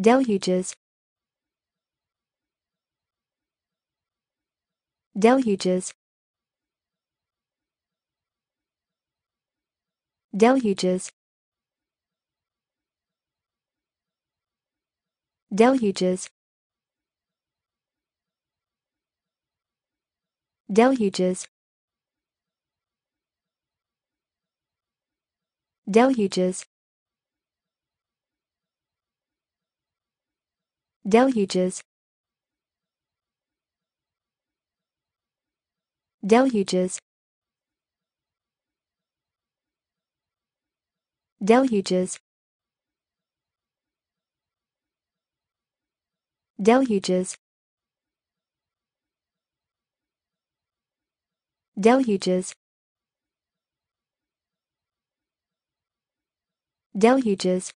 deluges deluges deluges deluges deluges deluges deluges deluges deluges deluges deluges deluges